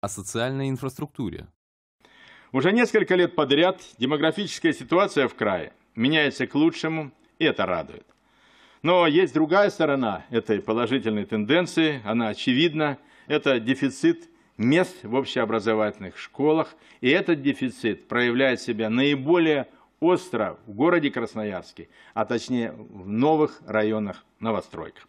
о социальной инфраструктуре. Уже несколько лет подряд демографическая ситуация в крае меняется к лучшему, и это радует. Но есть другая сторона этой положительной тенденции, она очевидна, это дефицит мест в общеобразовательных школах, и этот дефицит проявляет себя наиболее остро в городе Красноярске, а точнее в новых районах новостройках.